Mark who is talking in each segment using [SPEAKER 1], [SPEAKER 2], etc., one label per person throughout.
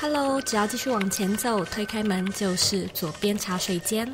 [SPEAKER 1] Hello，只要继续往前走，推开门就是左边茶水间。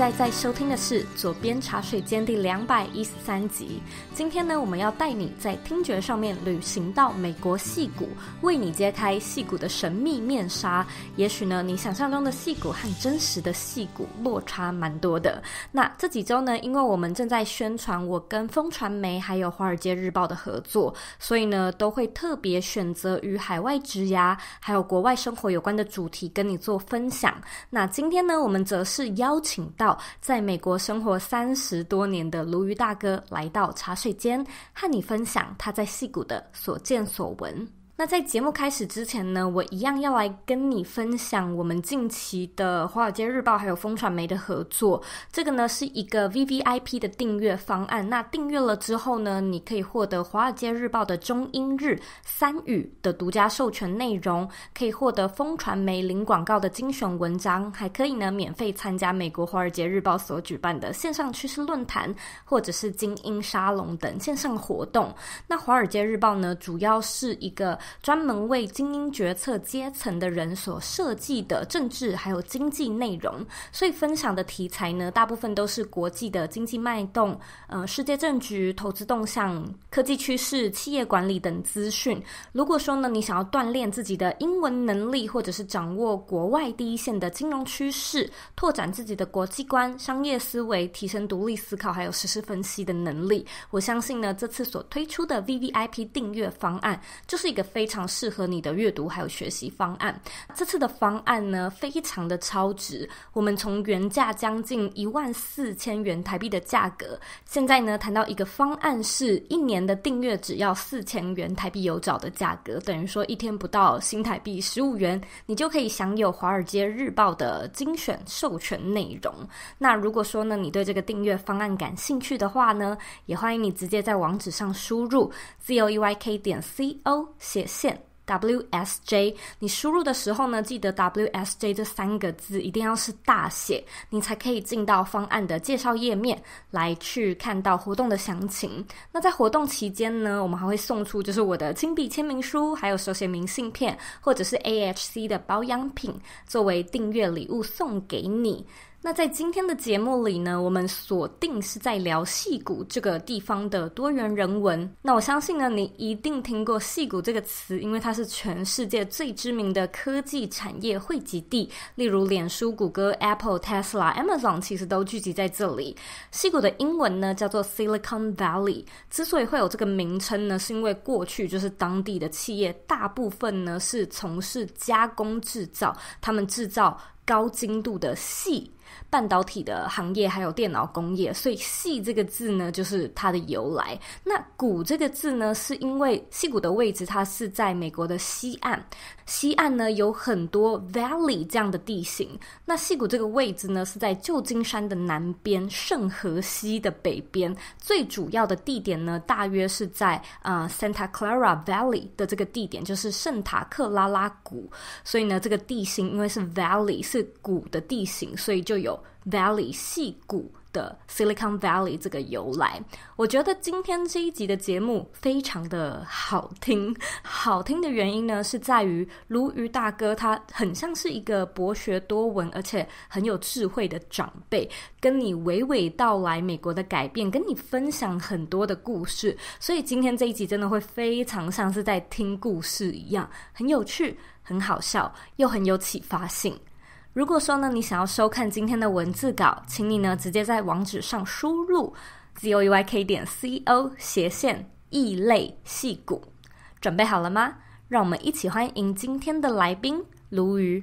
[SPEAKER 1] 现在在收听的是《左边茶水间》第两百一十三集。今天呢，我们要带你在听觉上面旅行到美国戏骨，为你揭开戏骨的神秘面纱。也许呢，你想象中的戏骨和真实的戏骨落差蛮多的。那这几周呢，因为我们正在宣传我跟风传媒还有《华尔街日报》的合作，所以呢，都会特别选择与海外之涯还有国外生活有关的主题跟你做分享。那今天呢，我们则是邀请到。在美国生活三十多年的鲈鱼大哥来到茶水间，和你分享他在戏谷的所见所闻。那在节目开始之前呢，我一样要来跟你分享我们近期的《华尔街日报》还有风传媒的合作。这个呢是一个 V V I P 的订阅方案。那订阅了之后呢，你可以获得《华尔街日报》的中英日三语的独家授权内容，可以获得风传媒零广告的精选文章，还可以呢免费参加美国《华尔街日报》所举办的线上趋势论坛或者是精英沙龙等线上活动。那《华尔街日报》呢，主要是一个。专门为精英决策阶层的人所设计的政治还有经济内容，所以分享的题材呢，大部分都是国际的经济脉动、呃世界政局、投资动向、科技趋势、企业管理等资讯。如果说呢，你想要锻炼自己的英文能力，或者是掌握国外第一线的金融趋势，拓展自己的国际观、商业思维，提升独立思考还有实时分析的能力，我相信呢，这次所推出的 V V I P 订阅方案就是一个非。非常适合你的阅读还有学习方案。这次的方案呢，非常的超值。我们从原价将近一万四千元台币的价格，现在呢谈到一个方案，是一年的订阅只要四千元台币有找的价格，等于说一天不到新台币十五元，你就可以享有《华尔街日报》的精选授权内容。那如果说呢，你对这个订阅方案感兴趣的话呢，也欢迎你直接在网址上输入 zoyk e 点 co 写。线 WSJ，你输入的时候呢，记得 WSJ 这三个字一定要是大写，你才可以进到方案的介绍页面来去看到活动的详情。那在活动期间呢，我们还会送出就是我的亲笔签名书，还有手写明信片，或者是 AHC 的保养品作为订阅礼物送给你。那在今天的节目里呢，我们锁定是在聊戏谷这个地方的多元人文。那我相信呢，你一定听过“戏谷”这个词，因为它是全世界最知名的科技产业汇集地。例如，脸书、谷歌、Apple、Tesla、Amazon 其实都聚集在这里。戏谷的英文呢叫做 Silicon Valley。之所以会有这个名称呢，是因为过去就是当地的企业大部分呢是从事加工制造，他们制造高精度的细。半导体的行业还有电脑工业，所以“细”这个字呢，就是它的由来。那“谷”这个字呢，是因为西谷的位置，它是在美国的西岸。西岸呢有很多 valley 这样的地形。那戏谷这个位置呢是在旧金山的南边，圣河西的北边。最主要的地点呢，大约是在呃 Santa Clara Valley 的这个地点，就是圣塔克拉拉谷。所以呢，这个地形因为是 valley 是谷的地形，所以就有 valley 西谷。的 Silicon Valley 这个由来，我觉得今天这一集的节目非常的好听。好听的原因呢，是在于鲈鱼大哥他很像是一个博学多闻而且很有智慧的长辈，跟你娓娓道来美国的改变，跟你分享很多的故事。所以今天这一集真的会非常像是在听故事一样，很有趣，很好笑，又很有启发性。如果说呢，你想要收看今天的文字稿，请你呢直接在网址上输入 z o y k 点 c o 斜线异类戏骨。准备好了吗？让我们一起欢迎今天的来宾鲈鱼。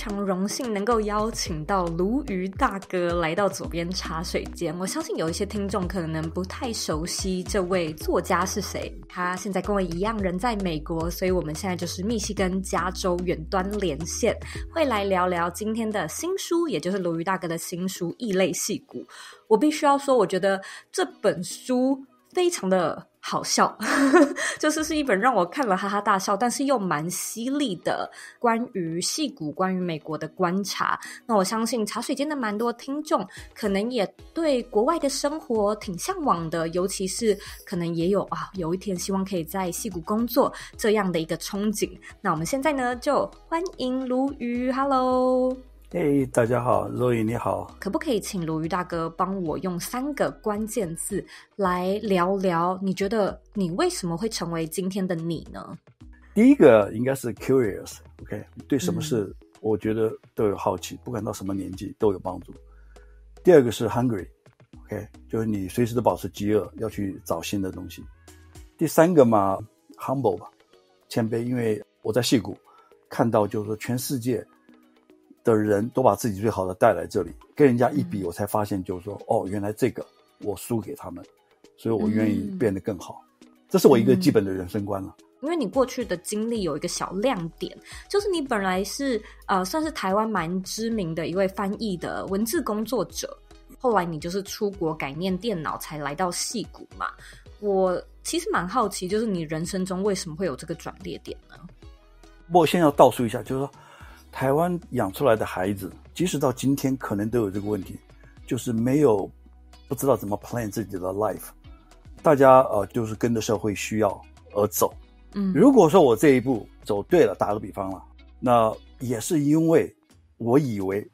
[SPEAKER 1] 非常荣幸能够邀请到鲈鱼大哥来到左边茶水间。我相信有一些听众可能不太熟悉这位作家是谁。他现在跟我一样人在美国，所以我们现在就是密西根、加州远端连线，会来聊聊今天的新书，也就是鲈鱼大哥的新书《异类戏骨》。我必须要说，我觉得这本书非常的。好笑，就是是一本让我看了哈哈大笑，但是又蛮犀利的关于戏骨、关于美国的观察。那我相信茶水间的蛮多听众，可能也对国外的生活挺向往的，尤其是可能也有啊，有一天希望可以在戏骨工作这样的一个憧憬。那我们现在呢，就欢迎鲈鱼，Hello。
[SPEAKER 2] 哎，大家好，若雨你好。
[SPEAKER 1] 可不可以请鲈鱼大哥帮我用三个关键字来聊聊？你觉得你为什么会成为今天的你呢？
[SPEAKER 2] 第一个应该是 curious，OK，对什么事我觉得都有好奇，不管到什么年纪都有帮助。第二个是 hungry，OK，就是你随时都保持饥饿，要去找新的东西。第三个嘛，humble 吧，谦卑，因为我在戏谷看到就是说全世界。的人都把自己最好的带来这里，跟人家一比，我才发现就是说，哦，原来这个我输给他们，所以我愿意变得更好，这是我一个基本的人生观了。
[SPEAKER 1] 因为你过去的经历有一个小亮点，就是你本来是呃，算是台湾蛮知名的一位翻译的文字工作者，后来你就是出国改念电脑，才来到戏谷嘛。我其实蛮好奇，就是你人生中为什么会有这个转捩点呢？
[SPEAKER 2] 我先要倒数一下，就是说。台湾养出来的孩子，即使到今天，可能都有这个问题，就是没有不知道怎么 plan 自己的 life。大家呃，就是跟着社会需要而走。嗯，如果说我这一步走对了，打个比方了，那也是因为我以为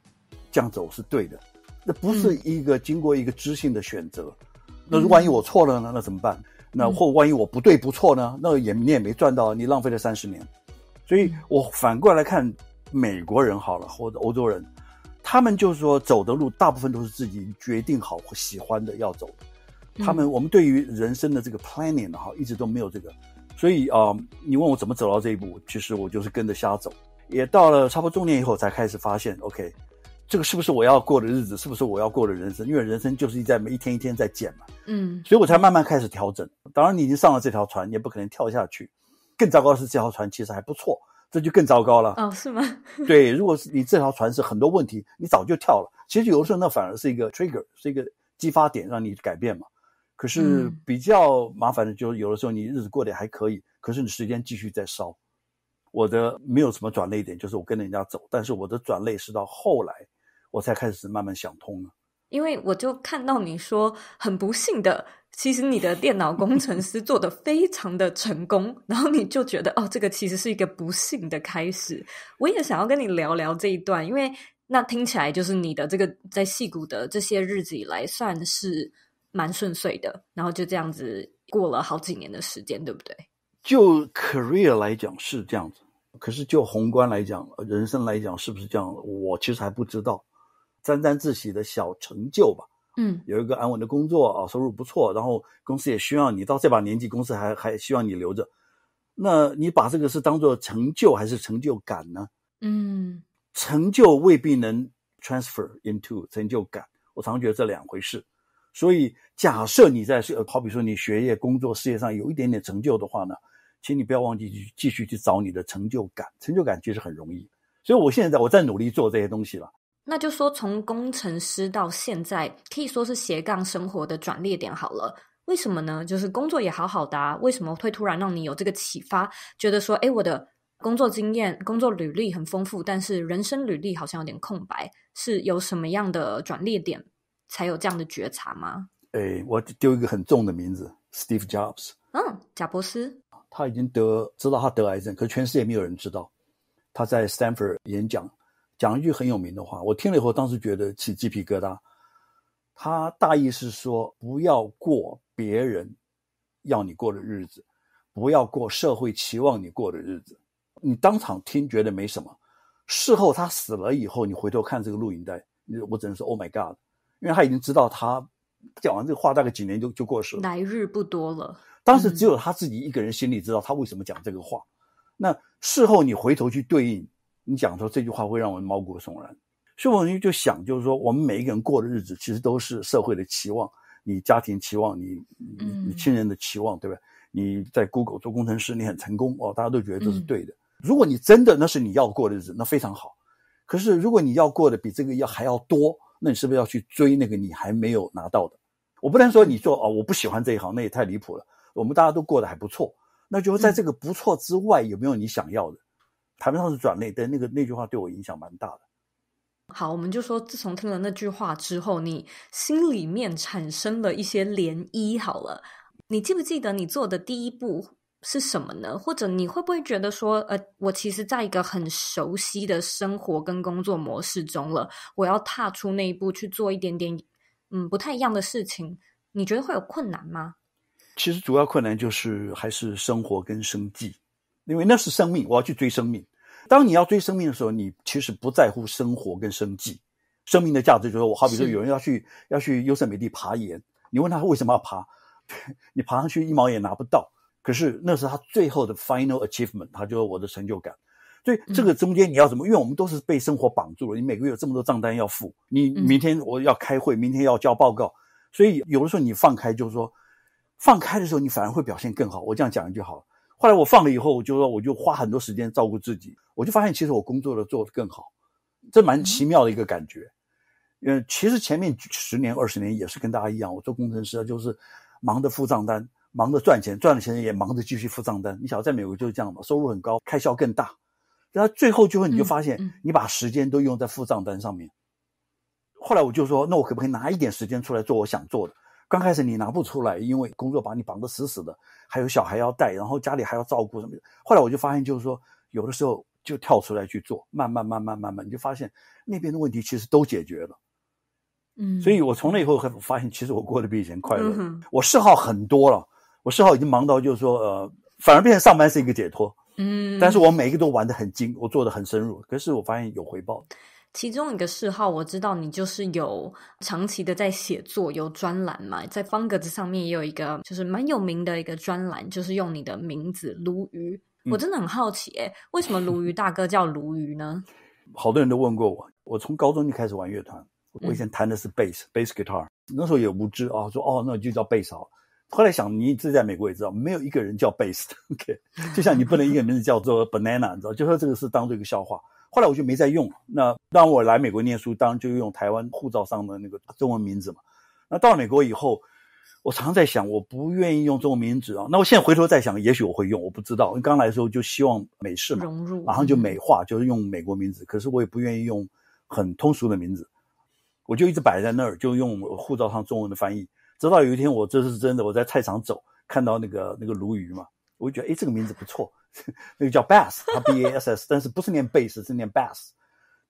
[SPEAKER 2] 这样走是对的。那不是一个经过一个知性的选择。那如万一我错了呢？那怎么办？那或万一我不对不错呢？那也你也没赚到，你浪费了三十年。所以我反过来看。美国人好了，或者欧洲人，他们就是说走的路大部分都是自己决定好、或喜欢的要走的。他们我们对于人生的这个 planning 哈，一直都没有这个，所以啊，你问我怎么走到这一步，其实我就是跟着瞎走。也到了差不多中年以后，才开始发现，OK，这个是不是我要过的日子，是不是我要过的人生？因为人生就是在每一天一天在减嘛，嗯，所以我才慢慢开始调整。当然，你已经上了这条船，你也不可能跳下去。更糟糕的是，这条船其实还不错。这就更糟糕了。哦，
[SPEAKER 1] 是吗？对，
[SPEAKER 2] 如果是你这条船是很多问题，你早就跳了。其实有的时候那反而是一个 trigger，是一个激发点，让你改变嘛。可是比较麻烦的就是有的时候你日子过得还可以，可是你时间继续在烧。我的没有什么转捩点，就是我跟人家走，但是我的转捩是到后来，我才开始慢慢想通了。
[SPEAKER 1] 因为我就看到你说很不幸的，其实你的电脑工程师做的非常的成功，然后你就觉得哦，这个其实是一个不幸的开始。我也想要跟你聊聊这一段，因为那听起来就是你的这个在戏谷的这些日子以来算是蛮顺遂的，然后就这样子过了好几年的时间，对不对？
[SPEAKER 2] 就 career 来讲是这样子，可是就宏观来讲，人生来讲是不是这样？我其实还不知道。沾沾自喜的小成就吧，嗯，有一个安稳的工作啊，收入不错，然后公司也需要你。到这把年纪，公司还还希望你留着。那你把这个是当做成就还是成就感呢？
[SPEAKER 1] 嗯，
[SPEAKER 2] 成就未必能 transfer into 成就感。我常觉得这两回事。所以假设你在学，好比说你学业、工作、事业上有一点点成就的话呢，请你不要忘记继续去找你的成就感。成就感其实很容易。所以我现在我在努力做这些东西了。
[SPEAKER 1] 那就说，从工程师到现在，可以说是斜杠生活的转捩点好了。为什么呢？就是工作也好好哒，为什么会突然让你有这个启发，觉得说，哎，我的工作经验、工作履历很丰富，但是人生履历好像有点空白，是有什么样的转捩点才有这样的觉察吗？
[SPEAKER 2] 哎，我丢一个很重的名字，Steve Jobs。
[SPEAKER 1] 嗯，贾伯斯。
[SPEAKER 2] 他已经得知道他得癌症，可是全世界没有人知道。他在 Stanford 演讲。讲一句很有名的话，我听了以后，当时觉得起鸡皮疙瘩。他大意是说，不要过别人要你过的日子，不要过社会期望你过的日子。你当场听觉得没什么，事后他死了以后，你回头看这个录影带，你我只能说 Oh my God，因为他已经知道他讲完这个话大概几年就就过世了，来日不多了。当时只有他自己一个人心里知道他为什么讲这个话。那事后你回头去对应。你讲出这句话会让我毛骨悚然，所以我们就想，就是说，我们每一个人过的日子，其实都是社会的期望，你家庭期望，你你你亲人的期望，对不对？你在 Google 做工程师，你很成功哦，大家都觉得这是对的。如果你真的那是你要过的日子，那非常好。可是如果你要过的比这个要还要多，那你是不是要去追那个你还没有拿到的？我不能说你做哦，我不喜欢这一行，那也太离谱了。我们大家都过得还不错，那就在这个不错之外，有没有你想要的？谈不上是转内，但那个那句话对我影响蛮大的。
[SPEAKER 1] 好，我们就说，自从听了那句话之后，你心里面产生了一些涟漪。好了，你记不记得你做的第一步是什么呢？或者你会不会觉得说，呃，我其实在一个很熟悉的生活跟工作模式中了，我要踏出那一步去做一点点，嗯，不太一样的事情，你觉得会有困难吗？
[SPEAKER 2] 其实主要困难就是还是生活跟生计。因为那是生命，我要去追生命。当你要追生命的时候，你其实不在乎生活跟生计。生命的价值就是我，好比说，有人要去要去优胜美地爬岩，你问他为什么要爬？你爬上去一毛也拿不到，可是那是他最后的 final achievement，他就我的成就感。所以这个中间你要什么？因为我们都是被生活绑住了。你每个月有这么多账单要付，你明天我要开会，明天要交报告，所以有的时候你放开，就是说放开的时候，你反而会表现更好。我这样讲一句好了。后来我放了以后，我就说，我就花很多时间照顾自己，我就发现其实我工作的做得更好，这蛮奇妙的一个感觉。嗯，其实前面十年、二十年也是跟大家一样，我做工程师就是忙着付账单，忙着赚钱，赚了钱也忙着继续付账单。你晓得在美国就是这样嘛，收入很高，开销更大，然后最后就会你就发现，你把时间都用在付账单上面。后来我就说，那我可不可以拿一点时间出来做我想做的？刚开始你拿不出来，因为工作把你绑得死死的。还有小孩要带，然后家里还要照顾什么？后来我就发现，就是说有的时候就跳出来去做，慢慢慢慢慢慢，你就发现那边的问题其实都解决了。嗯，所以我从那以后发现，其实我过得比以前快乐。嗯、我嗜好很多了，我嗜好已经忙到就是说，呃，反而变成上班是一个解脱。嗯，但是我每一个都玩得很精，我做得很深入，可是我发现有回报
[SPEAKER 1] 其中一个嗜好，我知道你就是有长期的在写作，有专栏嘛，在方格子上面也有一个，就是蛮有名的一个专栏，就是用你的名字鲈鱼。我真的很好奇，哎，为什么鲈鱼大哥叫鲈鱼呢？
[SPEAKER 2] 好多人都问过我，我从高中就开始玩乐团，我以前弹的是 bass，bass guitar，那时候也无知啊，说哦，那就叫 bass 好。后来想，你直在美国也知道，没有一个人叫 bass，OK？就像你不能一个名字叫做 banana，你知道，就说这个是当做一个笑话。后来我就没再用。那当我来美国念书，当然就用台湾护照上的那个中文名字嘛。那到了美国以后，我常常在想，我不愿意用中文名字啊。那我现在回头再想，也许我会用，我不知道。刚来的时候就希望美式嘛，融入，马上就美化，就是用美国名字。可是我也不愿意用很通俗的名字，我就一直摆在那儿，就用护照上中文的翻译。直到有一天，我这是真的，我在菜场走，看到那个那个鲈鱼嘛。我就觉得哎，这个名字不错，那个叫 Bass，他 B A S S，但是不是念 bass，是念 bass，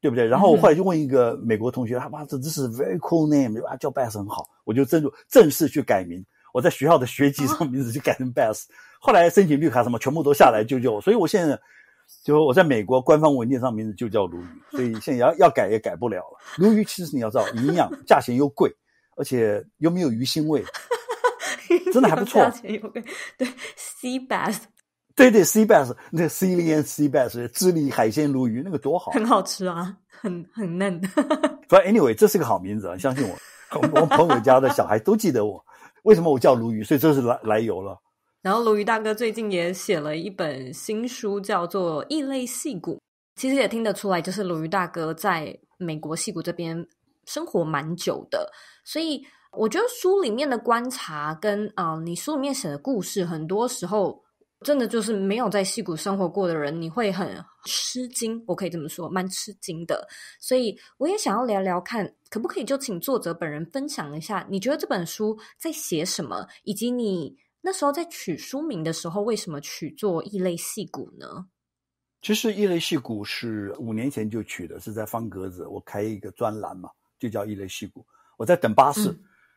[SPEAKER 2] 对不对？然后我后来就问一个美国同学，他妈这真是 very cool name，啊，叫 Bass 很好，我就正正正式去改名，我在学校的学籍上名字就改成 Bass，后来申请绿卡什么全部都下来就就我，所以我现在就我在美国官方文件上名字就叫鲈鱼，所以现在要要改也改不了了。鲈鱼其实你要知道，营养价钱又贵，而且又没有鱼腥味。真的还不错，
[SPEAKER 1] 对，sea bass，
[SPEAKER 2] 对对 sea bass，那 C e a bass，智利海鲜鲈鱼那个多好，很好
[SPEAKER 1] 吃啊，很很嫩。
[SPEAKER 2] 正 a n y w a y 这是个好名字啊，相信我，我朋友家的小孩都记得我。为什么我叫鲈鱼？所以这是来来由了。
[SPEAKER 1] 然后，鲈鱼大哥最近也写了一本新书，叫做《异类戏骨》。其实也听得出来，就是鲈鱼大哥在美国戏骨这边生活蛮久的，所以。我觉得书里面的观察跟啊，你书里面写的故事，很多时候真的就是没有在戏谷生活过的人，你会很吃惊。我可以这么说，蛮吃惊的。所以我也想要聊聊看，可不可以就请作者本人分享一下，你觉得这本书在写什么，以及你那时候在取书名的时候，为什么取做《异类戏骨呢？
[SPEAKER 2] 其实异类戏骨是五年前就取的，是在方格子，我开一个专栏嘛，就叫异类戏骨。我在等巴士。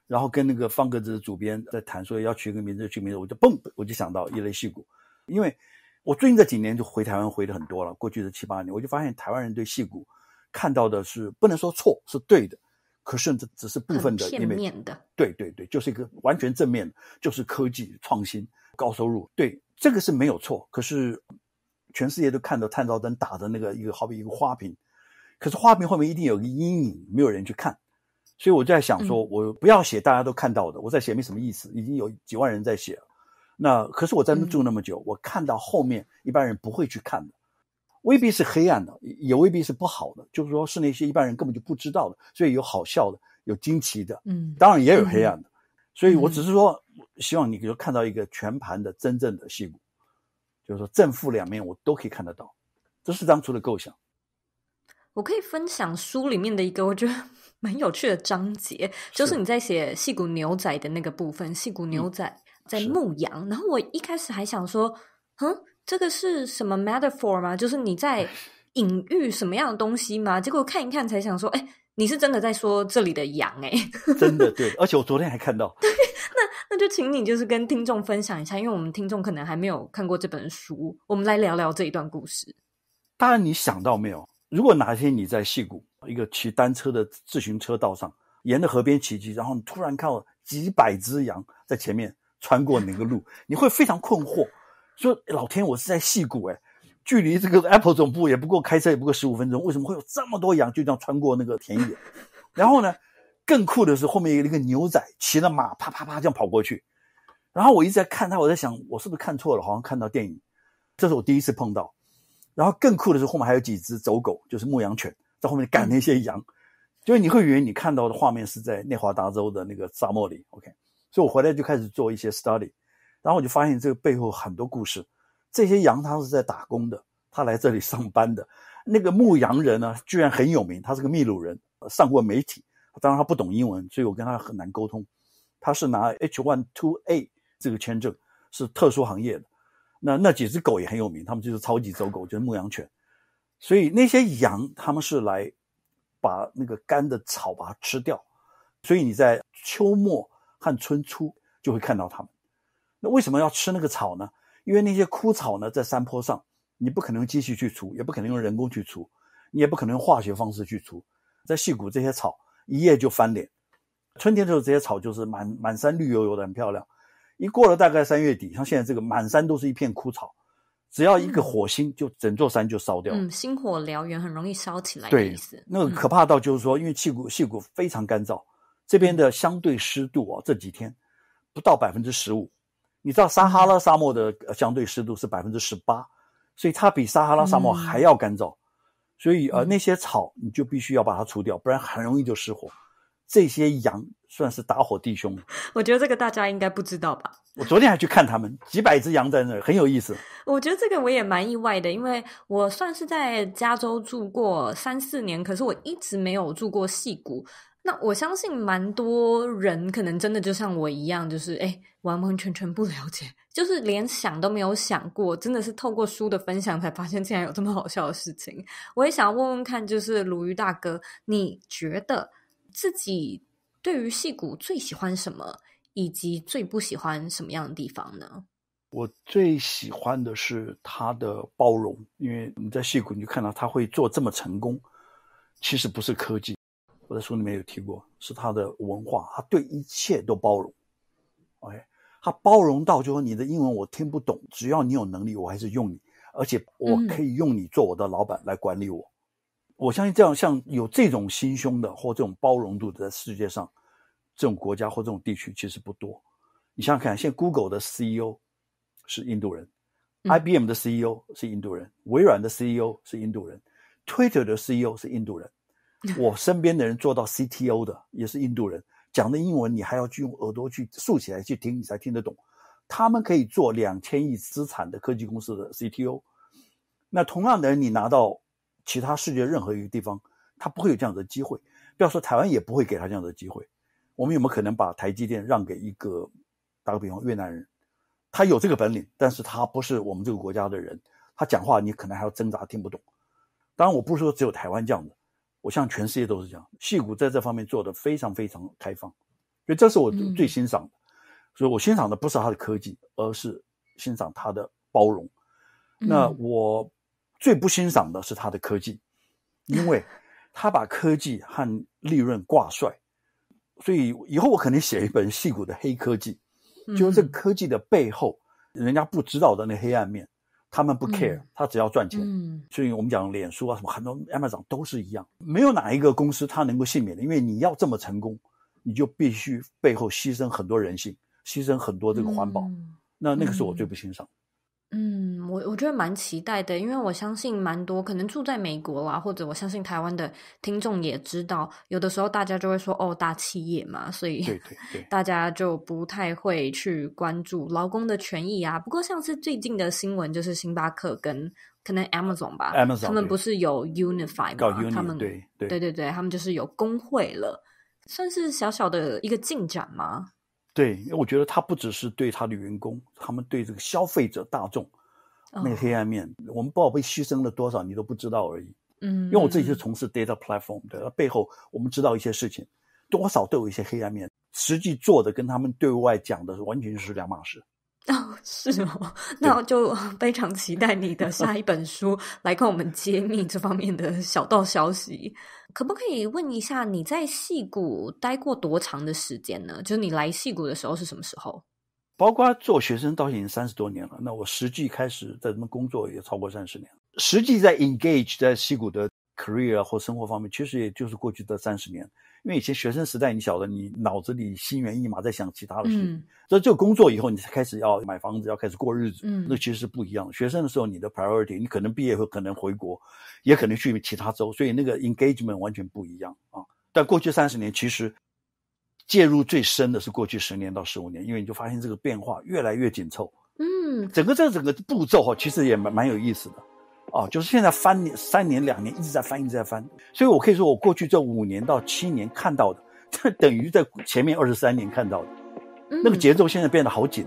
[SPEAKER 2] 然后跟那个方格子主编在谈，说要取一个名字取名字，我就蹦，我就想到一类戏骨，因为我最近这几年就回台湾回的很多了，过去的七八年，我就发现台湾人对戏骨看到的是不能说错，是对的，可是这只是部分的，片面的。对对对，就是一个完全正面，就是科技创新、高收入，对这个是没有错。可是全世界都看到探照灯打的那个一个，好比一个花瓶，可是花瓶后面一定有个阴影，没有人去看。所以我就在想，说我不要写大家都看到的，我在写没什么意思，已经有几万人在写了。那可是我在住那么久，我看到后面一般人不会去看的，未必是黑暗的，也未必是不好的，就是说是那些一般人根本就不知道的。所以有好笑的，有惊奇的，嗯，当然也有黑暗的。所以我只是说，希望你比如看到一个全盘的真正的戏骨，就是说正负两面我都可以看得到，这是当初的构想。
[SPEAKER 1] 我可以分享书里面的一个，我觉得。蛮有趣的章节，就是你在写细骨牛仔的那个部分，细骨牛仔在牧羊。然后我一开始还想说，嗯，这个是什么 metaphor 吗？就是你在 隐喻什么样的东西吗？结果看一看才想说，哎，你是真的在说这里的羊哎，
[SPEAKER 2] 真的对。而且我昨天还看到，对，那
[SPEAKER 1] 那就请你就是跟听众分享一下，因为我们听众可能还没有看过这本书，我们来聊聊这一段故事。
[SPEAKER 2] 当然，你想到没有？如果哪天你在溪谷，一个骑单车的自行车道上，沿着河边骑骑，然后你突然看到几百只羊在前面穿过那个路，你会非常困惑，说：“老天，我是在溪谷哎，距离这个 Apple 总部也不过开车也不过十五分钟，为什么会有这么多羊就这样穿过那个田野？” 然后呢，更酷的是后面有一个牛仔骑着马，啪啪啪这样跑过去。然后我一直在看他，我在想，我是不是看错了？好像看到电影，这是我第一次碰到。然后更酷的是，后面还有几只走狗，就是牧羊犬，在后面赶那些羊，就是你会以为你看到的画面是在内华达州的那个沙漠里。OK，所以我回来就开始做一些 study，然后我就发现这个背后很多故事。这些羊，它是在打工的，它来这里上班的。那个牧羊人呢，居然很有名，他是个秘鲁人，上过媒体。当然他不懂英文，所以我跟他很难沟通。他是拿 H one two A 这个签证，是特殊行业的。那那几只狗也很有名，他们就是超级走狗，就是牧羊犬。所以那些羊，他们是来把那个干的草把它吃掉。所以你在秋末和春初就会看到它们。那为什么要吃那个草呢？因为那些枯草呢，在山坡上，你不可能机器去除，也不可能用人工去除，你也不可能用化学方式去除。在细谷，这些草一夜就翻脸。春天的时候，这些草就是满满山绿油油的，很漂亮。一过了大概三月底，像现在这个满山都是一片枯草，只要一个火星，就整座山就烧掉了。嗯，
[SPEAKER 1] 星火燎原，很容易烧起来。对，那个可怕
[SPEAKER 2] 到就是说，因为气骨气骨非常干燥，这边的相对湿度哦，这几天不到百分之十五。你知道撒哈拉沙漠的相对湿度是百分之十八，所以它比撒哈拉沙漠还要干燥。所以呃，那些草你就必须要把它除掉，不然很容易就失火。这些羊算是打火弟兄，
[SPEAKER 1] 我觉得这个大家应该不知道吧？
[SPEAKER 2] 我昨天还去看他们，几百只羊在那儿，很有意思。
[SPEAKER 1] 我觉得这个我也蛮意外的，因为我算是在加州住过三四年，可是我一直没有住过戏谷。那我相信蛮多人可能真的就像我一样，就是哎，完完全全不了解，就是连想都没有想过，真的是透过书的分享才发现，竟然有这么好笑的事情。我也想要问问看，就是鲁豫大哥，你觉得？自己对于戏骨最喜欢什么，以及最不喜欢什么样的地方呢？
[SPEAKER 2] 我最喜欢的是他的包容，因为你在戏骨你就看到他会做这么成功，其实不是科技，我在书里面有提过，是他的文化，他对一切都包容。OK，他包容到就说你的英文我听不懂，只要你有能力，我还是用你，而且我可以用你做我的老板来管理我。我相信这样，像有这种心胸的或这种包容度的，在世界上，这种国家或这种地区其实不多。你想想看，现在 Google 的 CEO 是印度人，IBM 的 CEO 是印度人，微软的 CEO 是印度人，Twitter 的 CEO 是印度人。我身边的人做到 CTO 的也是印度人，讲的英文你还要去用耳朵去竖起来去听，你才听得懂。他们可以做两千亿资产的科技公司的 CTO。那同样的，你拿到。其他世界任何一个地方，他不会有这样的机会。不要说台湾也不会给他这样的机会。我们有没有可能把台积电让给一个？打个比方，越南人，他有这个本领，但是他不是我们这个国家的人，他讲话你可能还要挣扎听不懂。当然，我不是说只有台湾这样子，我向全世界都是这样。戏骨在这方面做的非常非常开放，所以这是我最欣赏的。所以我欣赏的不是他的科技，而是欣赏他的包容。那我。最不欣赏的是他的科技，因为他把科技和利润挂帅，所以以后我肯定写一本细骨的黑科技，就是这个科技的背后，人家不知道的那黑暗面，他们不 care，他只要赚钱。所以我们讲脸书啊什么很多，艾马长都是一样，没有哪一个公司他能够幸免的，因为你要这么成功，你就必须背后牺牲很多人性，牺牲很多这个环保。那那个是我最不欣赏。
[SPEAKER 1] 嗯，我我觉得蛮期待的，因为我相信蛮多可能住在美国啦，或者我相信台湾的听众也知道，有的时候大家就会说哦，大企业嘛，所以 大家就不太会去关注劳工的权益啊。不过像是最近的新闻，就是星巴克跟可能 Amazon
[SPEAKER 2] 吧，Amazon 他们不
[SPEAKER 1] 是有 Unify 吗？他们对对对对，他们就是有工会了，算是小小的一个进展吗？
[SPEAKER 2] 对，因为我觉得他不只是对他的员工，他们对这个消费者大众，那个黑暗面，我们不知道被牺牲了多少，你都不知道而已。嗯，因为我自己是从事 data platform 的，背后我们知道一些事情，多少都有一些黑暗面，实际做的跟他们对外讲的完全是两码事。
[SPEAKER 1] 哦，是哦，那我就非常期待你的下一本书 来跟我们揭秘这方面的小道消息。可不可以问一下，你在戏谷待过多长的时间呢？就是你来戏谷的时候是什么时候？
[SPEAKER 2] 包括做学生到现在三十多年了，那我实际开始在他们工作也超过三十年。实际在 engage 在戏谷的 career 或生活方面，其实也就是过去的三十年。因为以前学生时代，你晓得，你脑子里心猿意马，在想其他的事情。嗯，所以这工作以后，你才开始要买房子，要开始过日子。嗯，那其实是不一样的。学生的时候，你的 priority，你可能毕业后可能回国，也可能去其他州，所以那个 engagement 完全不一样啊。但过去三十年，其实介入最深的是过去十年到十五年，因为你就发现这个变化越来越紧凑。嗯，整个这整个步骤哈，其实也蛮蛮有意思的。哦，就是现在翻年三年两年一直在翻一直在翻，所以我可以说我过去这五年到七年看到的，这等于在前面二十三年看到的，那个节奏现在变得好紧。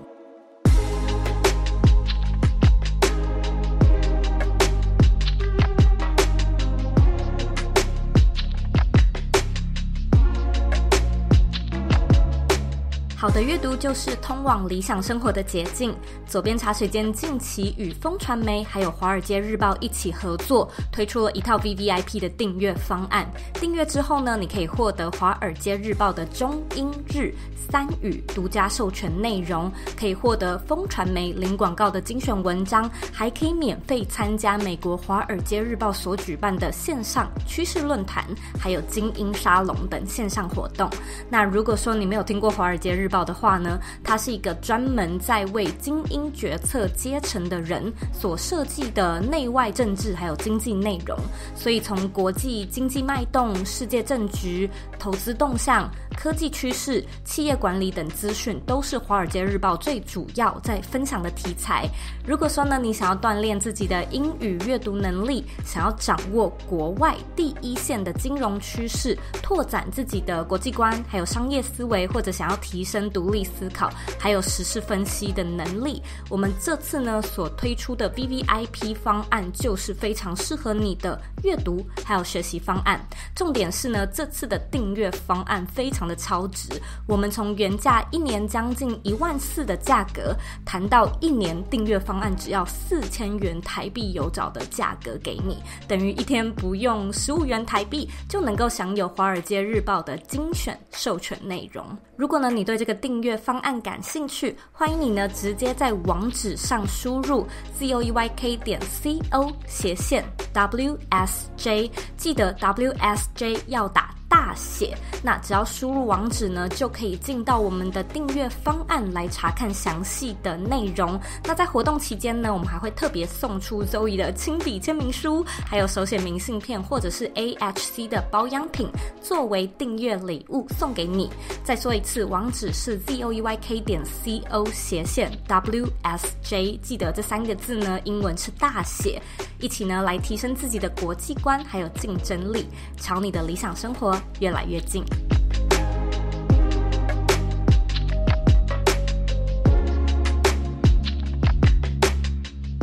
[SPEAKER 1] 好的阅读就是通往理想生活的捷径。左边茶水间近期与风传媒还有《华尔街日报》一起合作，推出了一套 V V I P 的订阅方案。订阅之后呢，你可以获得《华尔街日报》的中英日三语独家授权内容，可以获得风传媒零广告的精选文章，还可以免费参加美国《华尔街日报》所举办的线上趋势论坛，还有精英沙龙等线上活动。那如果说你没有听过《华尔街日报》，报的话呢，它是一个专门在为精英决策阶层的人所设计的内外政治还有经济内容，所以从国际经济脉动、世界政局、投资动向。科技趋势、企业管理等资讯都是《华尔街日报》最主要在分享的题材。如果说呢，你想要锻炼自己的英语阅读能力，想要掌握国外第一线的金融趋势，拓展自己的国际观，还有商业思维，或者想要提升独立思考，还有时事分析的能力，我们这次呢所推出的 V V I P 方案就是非常适合你的阅读还有学习方案。重点是呢，这次的订阅方案非常。超值！我们从原价一年将近一万四的价格，谈到一年订阅方案只要四千元台币有找的价格给你，等于一天不用十五元台币就能够享有《华尔街日报》的精选授权内容。如果呢你对这个订阅方案感兴趣，欢迎你呢直接在网址上输入 z o e y k 点 c o 斜线 w s j，记得 w s j 要打。大写，那只要输入网址呢，就可以进到我们的订阅方案来查看详细的内容。那在活动期间呢，我们还会特别送出周怡的亲笔签名书，还有手写明信片，或者是 AHC 的保养品作为订阅礼物送给你。再说一次，网址是 ZOYK 点 C O 斜线 W S J，记得这三个字呢，英文是大写。一起呢，来提升自己的国际观，还有竞争力，朝你的理想生活。越来越近。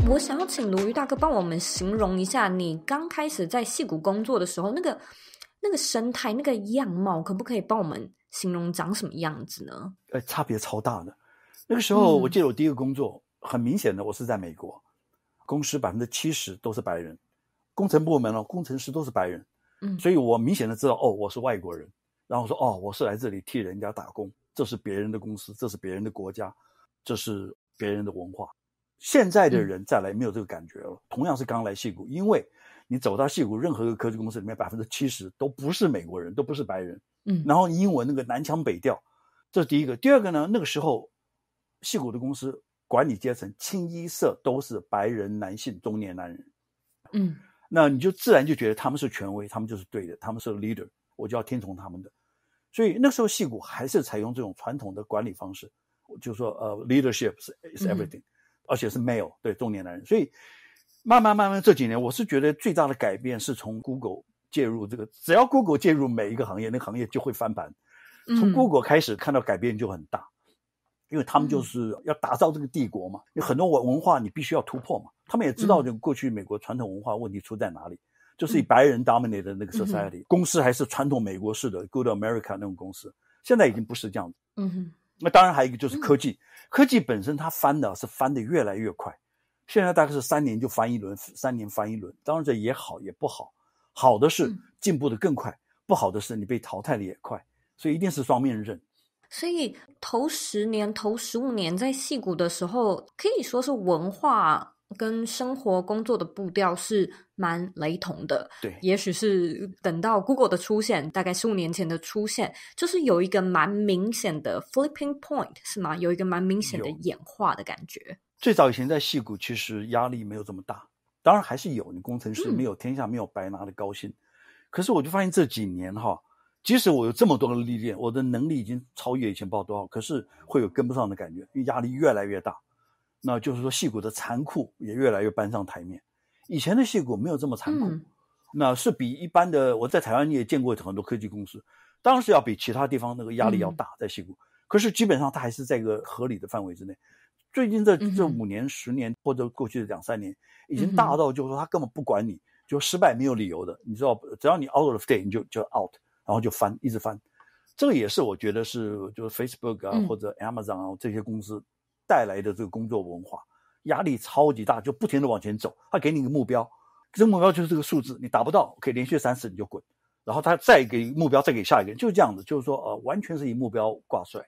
[SPEAKER 1] 我想要请鲈鱼大哥帮我们形容一下，你刚开始在戏谷工作的时候，那个那个生态、那个样貌，可不可以帮我们形容长什么样子呢？
[SPEAKER 2] 呃，差别超大的。
[SPEAKER 1] 那个时候，我记
[SPEAKER 2] 得我第一个工作，很明显的，我是在美国，公司百分之七十都是白人，工程部门哦，工程师都是白人。所以我明显的知道，哦，我是外国人，然后说，哦，我是来这里替人家打工，这是别人的公司，这是别人的国家，这是别人的文化。现在的人再来没有这个感觉了。同样是刚来硅谷，因为你走到硅谷任何一个科技公司里面，百分之七十都不是美国人，都不是白人。嗯，然后英文那个南腔北调，这是第一个。第二个呢，那个时候，硅谷的公司管理阶层清一色都是白人男性中年男人。嗯。那你就自然就觉得他们是权威，他们就是对的，他们是 leader，我就要听从他们的。所以那时候戏骨还是采用这种传统的管理方式，就是说，呃，leadership 是 is everything，而且是 male，对中年男人。所以慢慢慢慢这几年，我是觉得最大的改变是从 Google 介入这个，只要 Google 介入每一个行业，那行业就会翻盘。从 Google 开始看到改变就很大。因为他们就是要打造这个帝国嘛，有很多文文化你必须要突破嘛。他们也知道，就过去美国传统文化问题出在哪里，就是以白人 dominate 的那个 society 公司还是传统美国式的 good America 那种公司，现在已经不是这样子。嗯哼。那当然还有一个就是科技，科技本身它翻的是翻的越来越快，现在大概是三年就翻一轮，三年翻一轮。当然这也好也不好，好的是进步的更快，不好的是你被淘汰的也快，所以一定是双面刃。
[SPEAKER 1] 所以，头十年、头十五年在戏谷的时候，可以说是文化跟生活、工作的步调是蛮雷同的。对，也许是等到 Google 的出现，大概十五年前的出现，就是有一个蛮明显的 flipping point，是吗？有一个蛮明显的演化的感觉。
[SPEAKER 2] 最早以前在戏谷，其实压力没有这么大，当然还是有。你工程师没有天下没有白拿的高薪，可是我就发现这几年哈。即使我有这么多的历练，我的能力已经超越以前，不知道多少。可是会有跟不上的感觉，因为压力越来越大。那就是说，戏骨的残酷也越来越搬上台面。以前的戏骨没有这么残酷，那是比一般的我在台湾你也见过很多科技公司，当然是要比其他地方那个压力要大，在戏骨。可是基本上它还是在一个合理的范围之内。最近这这五年、十年或者过去的两三年，已经大到就是说，他根本不管你，就失败没有理由的。你知道，只要你 out of date，你就就 out。然后就翻，一直翻，这个也是我觉得是就是 Facebook 啊或者 Amazon 啊这些公司带来的这个工作文化，压力超级大，就不停的往前走。他给你一个目标，这个目标就是这个数字，你达不到，可以连续三次你就滚。然后他再给目标，再给下一个，就是这样子，就是说呃，完全是以目标挂帅，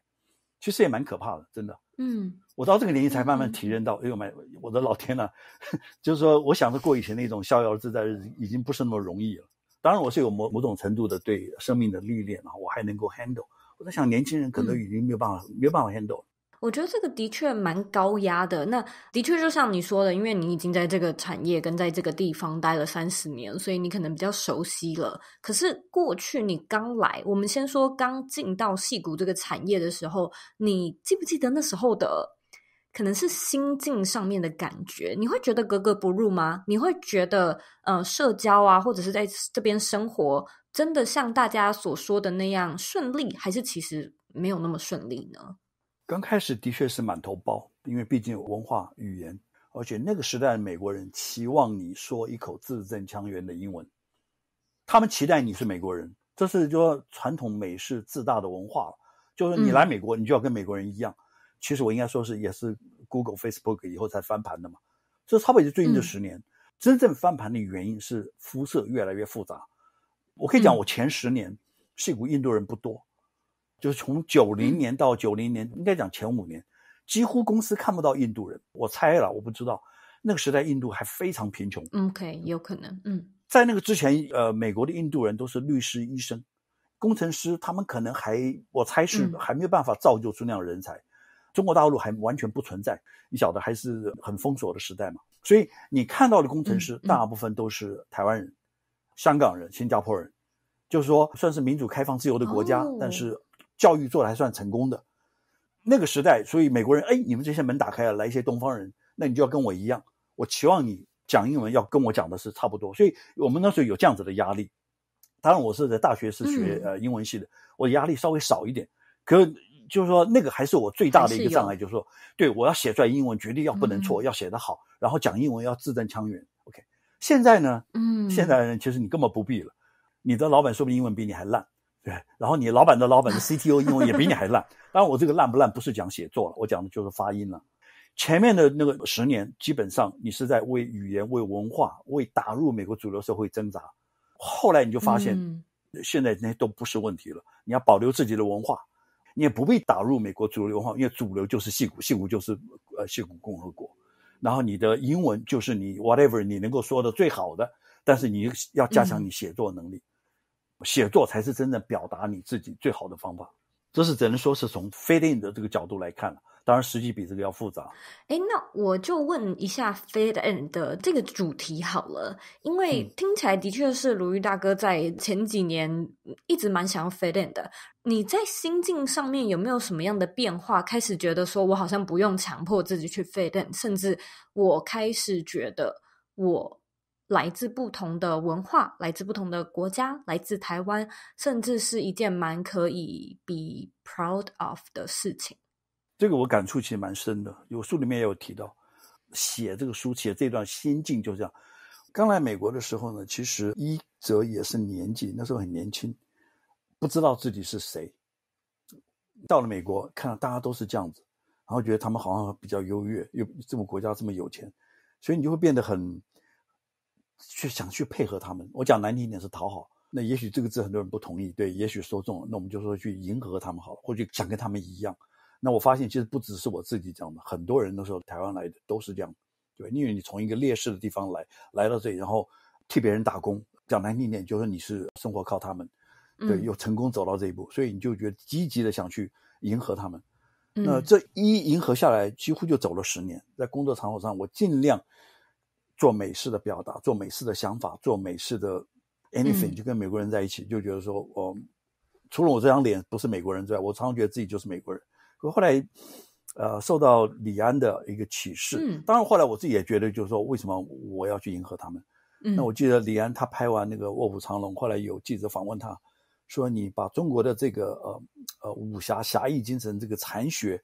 [SPEAKER 2] 其实也蛮可怕的，真的。嗯，我到这个年纪才慢慢体验到，哎呦妈，我的老天呐！就是说，我想着过以前那种逍遥自在日，子，已经不是那么容易了。当然，我是有某某种程度的对生命的历练啊，我还能够 handle。我在想，年轻人可能已经没有办法，没有办法 handle。
[SPEAKER 1] 我觉得这个的确蛮高压的。那的确就像你说的，因为你已经在这个产业跟在这个地方待了三十年，所以你可能比较熟悉了。可是过去你刚来，我们先说刚进到戏骨这个产业的时候，你记不记得那时候的？可能是心境上面的感觉，你会觉得格格不入吗？你会觉得呃，社交啊，或者是在这边生活，真的像大家所说的那样顺利，还是其实没有那么顺利呢？
[SPEAKER 2] 刚开始的确是满头包，因为毕竟有文化、语言，而且那个时代的美国人期望你说一口字正腔圆的英文，他们期待你是美国人，这是就说传统美式自大的文化，就是你来美国，你就要跟美国人一样。其实我应该说是，也是 Google、Facebook 以后才翻盘的嘛。这差不多也就最近这十年，真正翻盘的原因是肤色越来越复杂。我可以讲，我前十年是一股印度人不多，就是从九零年到九零年，应该讲前五年，几乎公司看不到印度人。我猜了，我不知道那个时代印度还非常贫穷。
[SPEAKER 1] 嗯，可以，有可能。
[SPEAKER 2] 嗯，在那个之前，呃，美国的印度人都是律师、医生、工程师，他们可能还我猜是还没有办法造就出那样的人才。中国大陆还完全不存在，你晓得，还是很封锁的时代嘛。所以你看到的工程师大部分都是台湾人、香港人、新加坡人，就是说算是民主、开放、自由的国家，但是教育做的还算成功的那个时代。所以美国人，哎，你们这些门打开了，来一些东方人，那你就要跟我一样，我期望你讲英文要跟我讲的是差不多。所以我们那时候有这样子的压力。当然，我是在大学是学呃英文系的，我的压力稍微少一点，可。就是说，那个还是我最大的一个障碍。就是说，对我要写出来英文，绝对要不能错，要写得好，然后讲英文要字正腔圆。OK，现在呢，嗯，现在人其实你根本不必了。你的老板说不定英文比你还烂，对。然后你老板的老板的 CTO 英文也比你还烂。当然，我这个烂不烂不是讲写作了，我讲的就是发音了。前面的那个十年，基本上你是在为语言、为文化、为打入美国主流社会挣扎。后来你就发现，现在那些都不是问题了。你要保留自己的文化。你也不必打入美国主流文化，因为主流就是戏骨，戏骨就是呃戏骨共和国。然后你的英文就是你 whatever 你能够说的最好的，但是你要加强你写作能力，写作才是真正表达你自己最好的方法。这是只能说是从 fit fitting 的这个角度来看了。当然，实际比这个要复杂。哎，那
[SPEAKER 1] 我就问一下，fade in 的这个主题好了，因为听起来的确是鲁豫大哥在前几年一直蛮想要 fade in 的。你在心境上面有没有什么样的变化？开始觉得说我好像不用强迫自己去 fade in，甚至我开始觉得我来自不同的文化，来自不同的国家，来自台湾，甚至是一件蛮可
[SPEAKER 2] 以 be proud of 的事情。这个我感触其实蛮深的，有书里面也有提到，写这个书写这段心境就这样。刚来美国的时候呢，其实一则也是年纪，那时候很年轻，不知道自己是谁。到了美国，看到大家都是这样子，然后觉得他们好像比较优越，又这么国家这么有钱，所以你就会变得很去想去配合他们。我讲难听一点是讨好，那也许这个字很多人不同意，对，也许说中了，那我们就说去迎合他们好，或者想跟他们一样。那我发现其实不只是我自己这样的，很多人都是台湾来的，都是这样对对，因为你从一个劣势的地方来，来到这里，然后替别人打工，讲难听点，就是你是生活靠他们，对，又成功走到这一步，所以你就觉得积极的想去迎合他们，那这一迎合下来，几乎就走了十年，在工作场合上，我尽量做美式的表达，做美式的想法，做美式的 anything，就跟美国人在一起，就觉得说我除了我这张脸不是美国人之外，我常常觉得自己就是美国人。后来，呃，受到李安的一个启示。嗯。当然，后来我自己也觉得，就是说，为什么我要去迎合他们？嗯。那我记得李安他拍完那个《卧虎藏龙》，后来有记者访问他，说：“你把中国的这个呃呃武侠侠义精神这个残血，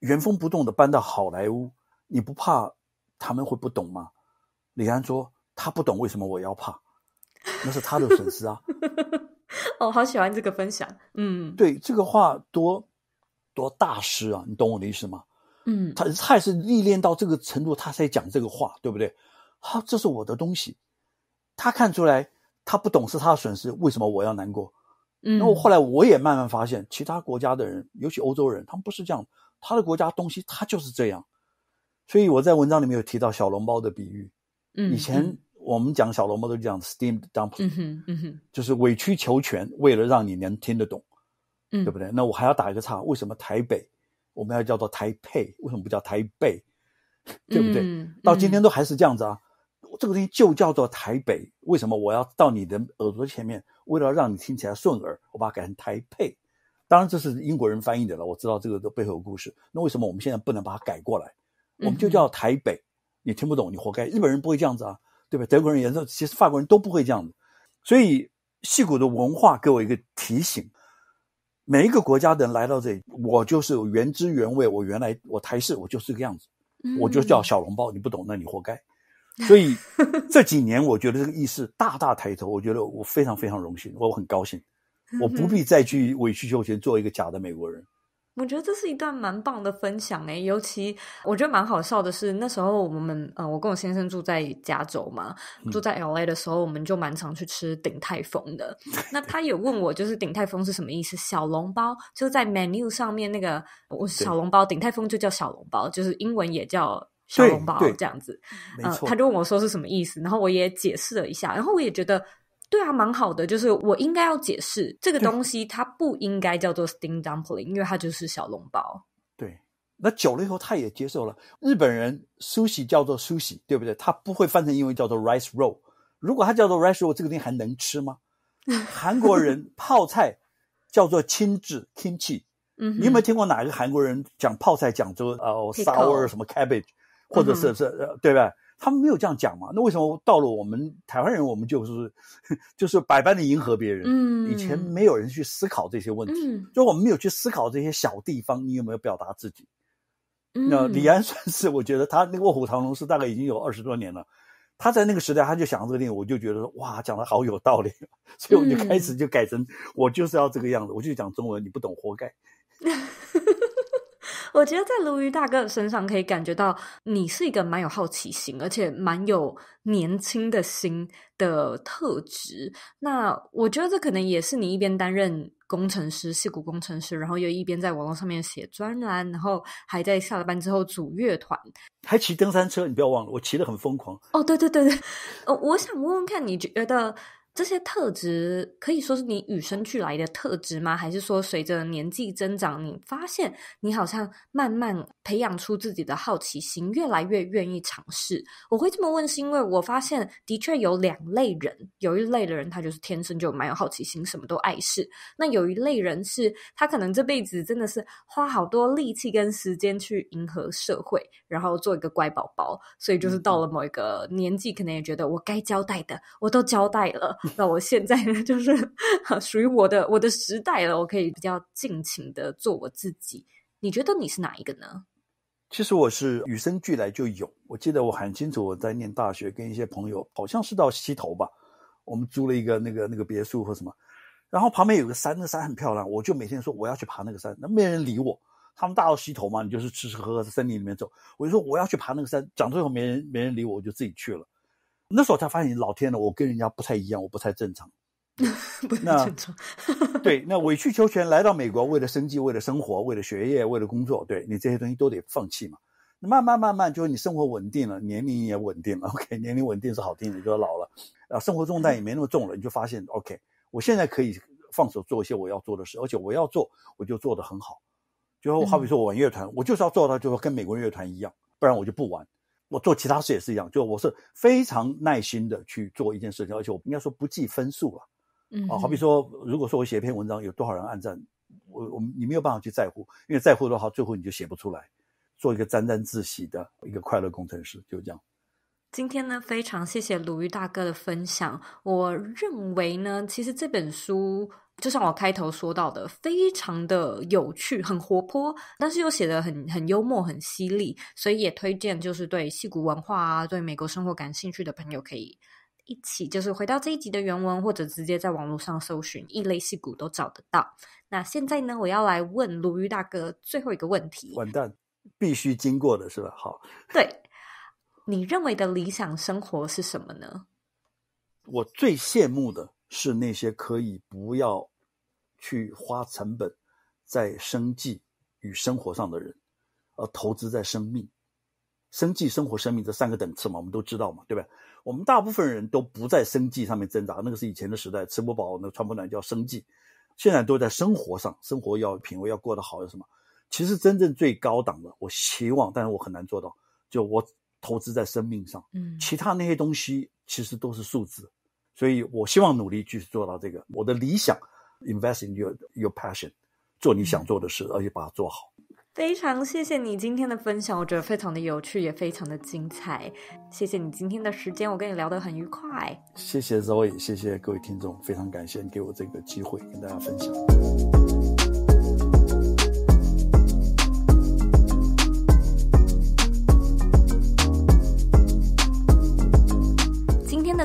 [SPEAKER 2] 原封不动的搬到好莱坞，你不怕他们会不懂吗？”李安说：“他不懂，为什么我要怕？那是他的损失啊。”哦，
[SPEAKER 1] 好喜欢这个分享。
[SPEAKER 2] 嗯。对这个话多。多大师啊，你懂我的意思吗？嗯，他他也是历练到这个程度，他才讲这个话，对不对？好，这是我的东西，他看出来，他不懂是他的损失，为什么我要难过？嗯，然后后来我也慢慢发现，其他国家的人，尤其欧洲人，他们不是这样，他的国家东西，他就是这样。所以我在文章里面有提到小笼包的比喻。嗯，以前我们讲小笼包都讲 steamed dumpling，嗯哼，就是委曲求全，为了让你能听得懂。对不对？那我还要打一个岔，为什么台北我们要叫做台配？为什么不叫台北？对不对？到今天都还是这样子啊！这个东西就叫做台北。为什么我要到你的耳朵前面，为了让你听起来顺耳，我把它改成台配？当然这是英国人翻译的了，我知道这个的背后故事。那为什么我们现在不能把它改过来？我们就叫台北，你听不懂，你活该。日本人不会这样子啊，对吧？德国人、也是，其实法国人都不会这样子。所以戏骨的文化给我一个提醒。每一个国家的人来到这里，我就是原汁原味。我原来我台式，我就是这个样子，我就叫小笼包。你不懂，那你活该。所以 这几年，我觉得这个意识大大抬头。我觉得我非常非常荣幸，我很高兴，我不必再去委曲求全，做一个假的美国人。
[SPEAKER 1] 我觉得这是一段蛮棒的分享哎，尤其我觉得蛮好笑的是，那时候我们呃，我跟我先生住在加州嘛，住在 L A 的时候，我们就蛮常去吃鼎泰丰的。那他有问我，就是鼎泰丰是什么意思？小笼包就在 menu 上面那个，我小笼包鼎泰丰就叫小笼包，就是英文也叫小笼包这样子。呃，他就问我说是什么意思，然后我也解释了一下，然后我也觉得。对啊，蛮好的，就是我应该要解释这个东西，它不应该叫做 s t e a m d u m p l i n g 因为它就是小笼包。
[SPEAKER 2] 对，那久了以后他也接受了。日本人苏 i 叫做苏 i 对不对？他不会翻成英文叫做 rice roll。如果它叫做 rice roll，这个东西还能吃吗？韩国人泡菜叫做 kimchi，嗯，你有没有听过哪个韩国人讲泡菜讲着哦 s o u r 什么 cabbage，
[SPEAKER 1] 或者是是呃，
[SPEAKER 2] 对吧？他们没有这样讲嘛？那为什么到了我们台湾人，我们就是 就是百般的迎合别人？嗯，以前没有人去思考这些问题，就我们没有去思考这些小地方，你有没有表达自己？那李安算是我觉得他那个《卧虎藏龙》是大概已经有二十多年了，他在那个时代他就想到这个电影，我就觉得说哇，讲的好有道理，所以我就开始就改成我就是要这个样子，我就讲中文，你不懂活该。
[SPEAKER 1] 我觉得在鲈鱼大哥身上可以感觉到，你是一个蛮有好奇心，而且蛮有年轻的心的特质。那我觉得这可能也是你一边担任工程师，戏骨工程师，然后又一边在网络上面写专栏，然后还在下了班之后组
[SPEAKER 2] 乐团，还骑登山车。你不要忘了，我骑得很疯狂。
[SPEAKER 1] 哦，对对对对，呃，我想问问看，你觉得？这些特质可以说是你与生俱来的特质吗？还是说随着年纪增长，你发现你好像慢慢培养出自己的好奇心，越来越愿意尝试？我会这么问，是因为我发现的确有两类人，有一类的人他就是天生就蛮有好奇心，什么都爱试；那有一类人是他可能这辈子真的是花好多力气跟时间去迎合社会，然后做一个乖宝宝，所以就是到了某一个年纪，可能也觉得我该交代的我都交代了。那我现在呢，就是属于我的我的时代了。我可以比较尽情的做我自己。你觉得你是哪一个呢？
[SPEAKER 2] 其实我是与生俱来就有。我记得我很清楚，我在念大学，跟一些朋友好像是到西头吧，我们租了一个那个那个别墅或什么，然后旁边有个山，那山很漂亮。我就每天说我要去爬那个山，那没人理我。他们大到西头嘛，你就是吃吃喝喝，在森林里面走。我就说我要去爬那个山，讲最后没人没人理我，我就自己去了。那时候才发现，老天呢，我跟人家不太一样，我不太正常，不太正常。对，那委曲求全来到美国，为了生计，为了生活，为了学业，为了工作，对你这些东西都得放弃嘛。慢慢慢慢，就是你生活稳定了，年龄也稳定了。OK，年龄稳定是好听，的，就老了啊，生活重担也没那么重了。你就发现，OK，我现在可以放手做一些我要做的事，而且我要做，我就做得很好。就好比说，我玩乐团，我就是要做到，就是跟美国乐团一样，不然我就不玩。我做其他事也是一样，就我是非常耐心的去做一件事情，而且我应该说不计分数了，嗯，啊，好比说，如果说我写一篇文章有多少人按赞，我我你没有办法去在乎，因为在乎的话，最后你就写不出来，做一个沾沾自喜的一个快乐工程师，就这样。
[SPEAKER 1] 今天呢，非常谢谢鲁豫大哥的分享。我认为呢，其实这本书。就像我开头说到的，非常的有趣，很活泼，但是又写的很很幽默、很犀利，所以也推荐，就是对戏骨文化啊，对美国生活感兴趣的朋友，可以一起就是回到这一集的原文，或者直接在网络上搜寻，一类戏骨都找得到。那现在呢，我要来问鲁豫大哥最后一个问题，
[SPEAKER 2] 完蛋，必须经过的是吧？好，
[SPEAKER 1] 对你认为的理想生活是什么呢？
[SPEAKER 2] 我最羡慕的。是那些可以不要去花成本在生计与生活上的人，呃，投资在生命、生计、生活、生命这三个等次嘛，我们都知道嘛，对不对？我们大部分人都不在生计上面挣扎，那个是以前的时代，吃不饱那穿不暖叫生计，现在都在生活上，生活要品味要过得好，有什么？其实真正最高档的，我希望，但是我很难做到，就我投资在生命上，嗯，其他那些东西其实都是数字。所以，我希望努力去做到这个。我的理想，investing your your passion，做你想做的事，而且把它做好。
[SPEAKER 1] 非常谢谢你今天的分享，我觉得非常的有趣，也非常的精彩。谢谢你今天的时间，我跟你聊得很愉快。
[SPEAKER 2] 谢谢 Zoe，谢谢各位听众，非常感谢你给我这个机会跟大家分享。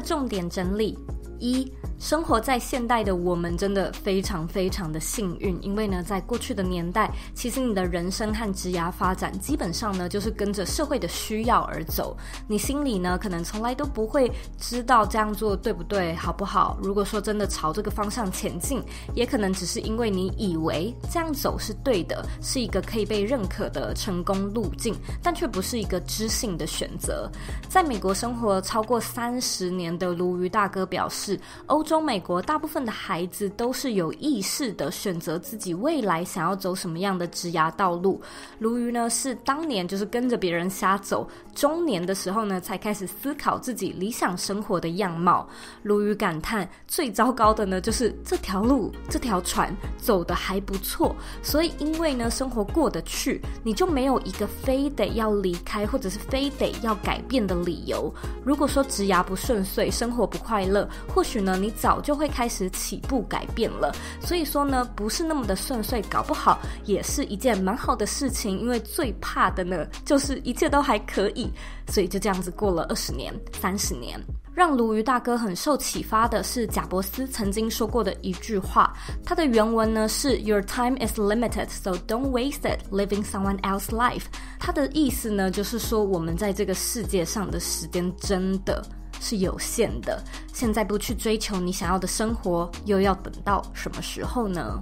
[SPEAKER 1] 重点整理一。生活在现代的我们真的非常非常的幸运，因为呢，在过去的年代，其实你的人生和职业发展基本上呢就是跟着社会的需要而走。你心里呢可能从来都不会知道这样做对不对、好不好。如果说真的朝这个方向前进，也可能只是因为你以为这样走是对的，是一个可以被认可的成功路径，但却不是一个知性的选择。在美国生活超过三十年的鲈鱼大哥表示，欧洲。中美国大部分的孩子都是有意识的选择自己未来想要走什么样的职涯道路。鲈鱼呢是当年就是跟着别人瞎走，中年的时候呢才开始思考自己理想生活的样貌。鲈鱼感叹，最糟糕的呢就是这条路这条船走的还不错，所以因为呢生活过得去，你就没有一个非得要离开或者是非得要改变的理由。如果说职涯不顺遂，生活不快乐，或许呢你。早就会开始起步改变了，所以说呢，不是那么的顺遂，搞不好也是一件蛮好的事情。因为最怕的呢，就是一切都还可以，所以就这样子过了二十年、三十年。让鲈鱼大哥很受启发的是，贾伯斯曾经说过的一句话，他的原文呢是：Your time is limited, so don't waste it living someone else's life。他的意思呢，就是说我们在这个世界上的时间真的。是有限的，现在不去追求你想要的生活，又要等到什么时候呢？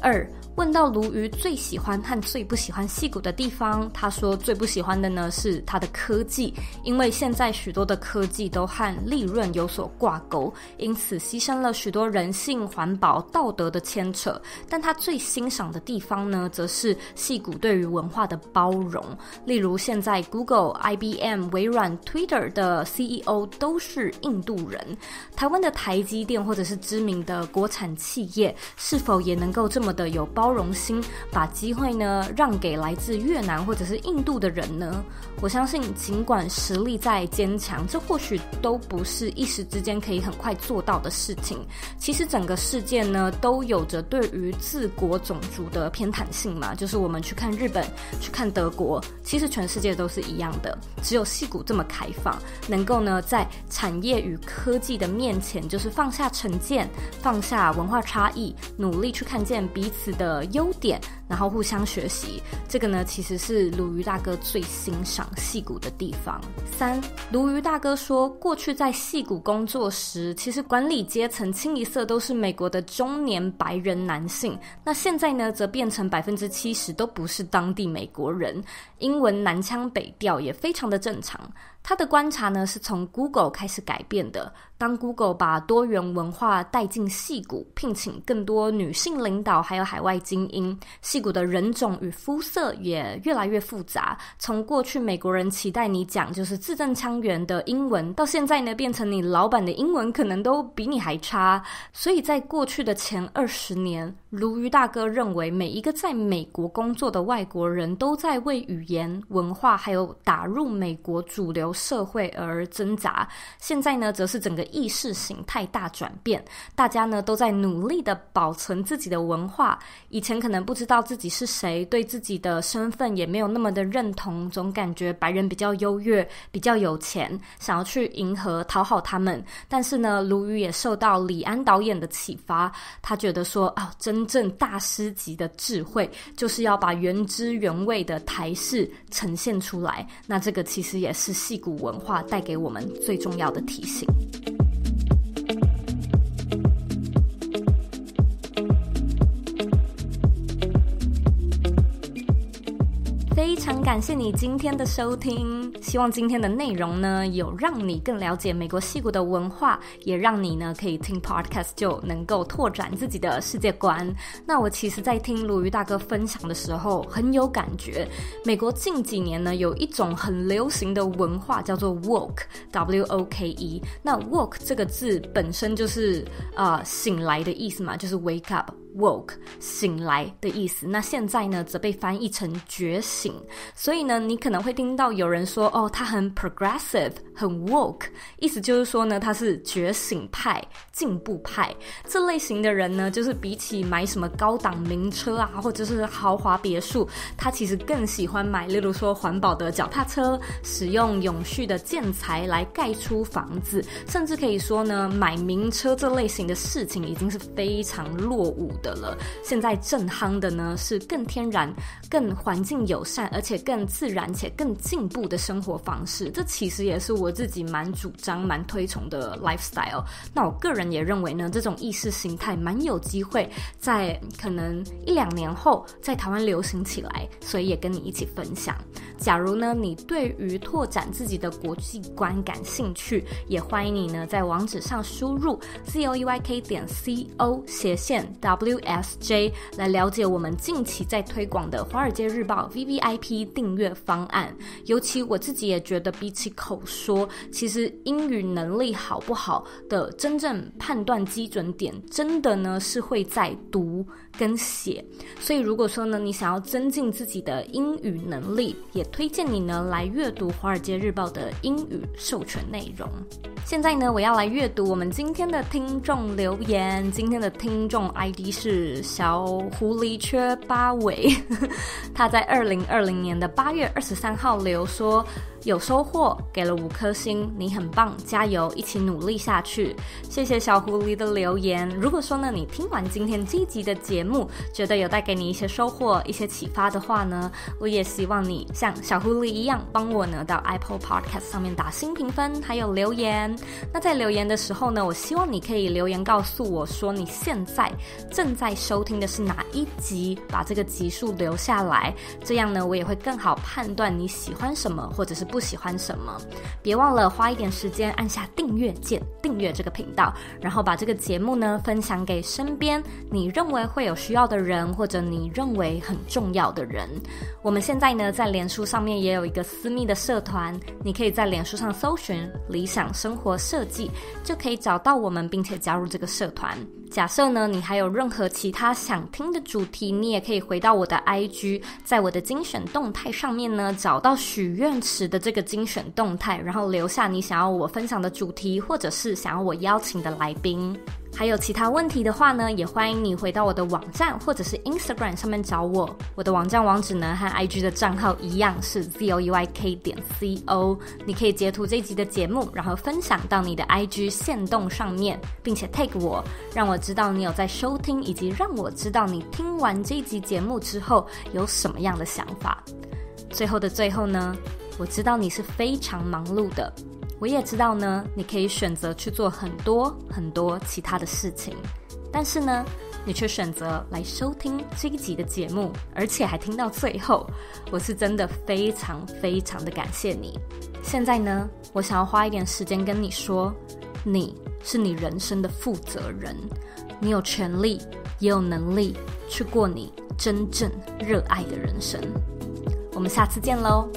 [SPEAKER 1] 二。问到卢鱼最喜欢和最不喜欢戏骨的地方，他说最不喜欢的呢是他的科技，因为现在许多的科技都和利润有所挂钩，因此牺牲了许多人性、环保、道德的牵扯。但他最欣赏的地方呢，则是戏骨对于文化的包容。例如现在 Google、IBM、微软、Twitter 的 CEO 都是印度人，台湾的台积电或者是知名的国产企业，是否也能够这么的有包？包容心，把机会呢让给来自越南或者是印度的人呢？我相信，尽管实力再坚强，这或许都不是一时之间可以很快做到的事情。其实整个世界呢都有着对于自国种族的偏袒性嘛，就是我们去看日本，去看德国，其实全世界都是一样的。只有戏骨这么开放，能够呢在产业与科技的面前，就是放下成见，放下文化差异，努力去看见彼此的。呃，优点，然后互相学习，这个呢，其实是鲈鱼大哥最欣赏戏骨的地方。三，鲈鱼大哥说，过去在戏骨工作时，其实管理阶层清一色都是美国的中年白人男性，那现在呢，则变成百分之七十都不是当地美国人，英文南腔北调也非常的正常。他的观察呢，是从 Google 开始改变的。当 Google 把多元文化带进戏骨，聘请更多女性领导，还有海外精英，戏骨的人种与肤色也越来越复杂。从过去美国人期待你讲就是字正腔圆的英文，到现在呢，变成你老板的英文可能都比你还差。所以在过去的前二十年，鲈鱼大哥认为每一个在美国工作的外国人都在为语言、文化还有打入美国主流。社会而挣扎，现在呢，则是整个意识形态大转变，大家呢都在努力的保存自己的文化。以前可能不知道自己是谁，对自己的身份也没有那么的认同，总感觉白人比较优越，比较有钱，想要去迎合讨好他们。但是呢，卢宇也受到李安导演的启发，他觉得说啊，真正大师级的智慧，就是要把原汁原味的台式呈现出来。那这个其实也是戏。古文化带给我们最重要的提醒。非常感谢你今天的收听，希望今天的内容呢，有让你更了解美国戏骨的文化，也让你呢可以听 podcast 就能够拓展自己的世界观。那我其实，在听鲈鱼大哥分享的时候，很有感觉。美国近几年呢，有一种很流行的文化，叫做 w o k e W O K E。那 w o k e 这个字本身就是啊，醒来的意思嘛，就是 wake up。woke 醒来的意思，那现在呢则被翻译成觉醒。所以呢，你可能会听到有人说：“哦，他很 progressive，很 woke。”意思就是说呢，他是觉醒派、进步派。这类型的人呢，就是比起买什么高档名车啊，或者是豪华别墅，他其实更喜欢买，例如说环保的脚踏车，使用永续的建材来盖出房子，甚至可以说呢，买名车这类型的事情已经是非常落伍。的了，现在正夯的呢是更天然、更环境友善，而且更自然且更进步的生活方式。这其实也是我自己蛮主张、蛮推崇的 lifestyle。那我个人也认为呢，这种意识形态蛮有机会在可能一两年后在台湾流行起来。所以也跟你一起分享。假如呢你对于拓展自己的国际观感兴趣，也欢迎你呢在网址上输入 c o y k 点 co 斜线 w。U.S.J 来了解我们近期在推广的《华尔街日报》V.V.I.P 订阅方案。尤其我自己也觉得，比起口说，其实英语能力好不好的真正判断基准点，真的呢是会在读跟写。所以如果说呢，你想要增进自己的英语能力，也推荐你呢来阅读《华尔街日报》的英语授权内容。现在呢，我要来阅读我们今天的听众留言。今天的听众 ID 是小狐狸缺八尾，他在二零二零年的八月二十三号留说。有收获，给了五颗星，你很棒，加油，一起努力下去。谢谢小狐狸的留言。如果说呢，你听完今天这集的节目，觉得有带给你一些收获、一些启发的话呢，我也希望你像小狐狸一样，帮我呢到 Apple Podcast 上面打新评分，还有留言。那在留言的时候呢，我希望你可以留言告诉我说你现在正在收听的是哪一集，把这个集数留下来，这样呢，我也会更好判断你喜欢什么，或者是。不喜欢什么，别忘了花一点时间按下订阅键，订阅这个频道，然后把这个节目呢分享给身边你认为会有需要的人，或者你认为很重要的人。我们现在呢在脸书上面也有一个私密的社团，你可以在脸书上搜寻“理想生活设计”，就可以找到我们，并且加入这个社团。假设呢你还有任何其他想听的主题，你也可以回到我的 IG，在我的精选动态上面呢找到许愿池的。这个精选动态，然后留下你想要我分享的主题，或者是想要我邀请的来宾，还有其他问题的话呢，也欢迎你回到我的网站或者是 Instagram 上面找我。我的网站网址呢和 IG 的账号一样是 z o e y k 点 c o，你可以截图这集的节目，然后分享到你的 IG 线动上面，并且 tag 我，让我知道你有在收听，以及让我知道你听完这集节目之后有什么样的想法。最后的最后呢。我知道你是非常忙碌的，我也知道呢，你可以选择去做很多很多其他的事情，但是呢，你却选择来收听这一集的节目，而且还听到最后，我是真的非常非常的感谢你。现在呢，我想要花一点时间跟你说，你是你人生的负责人，你有权利，也有能力去过你真正热爱的人生。我们下次见喽。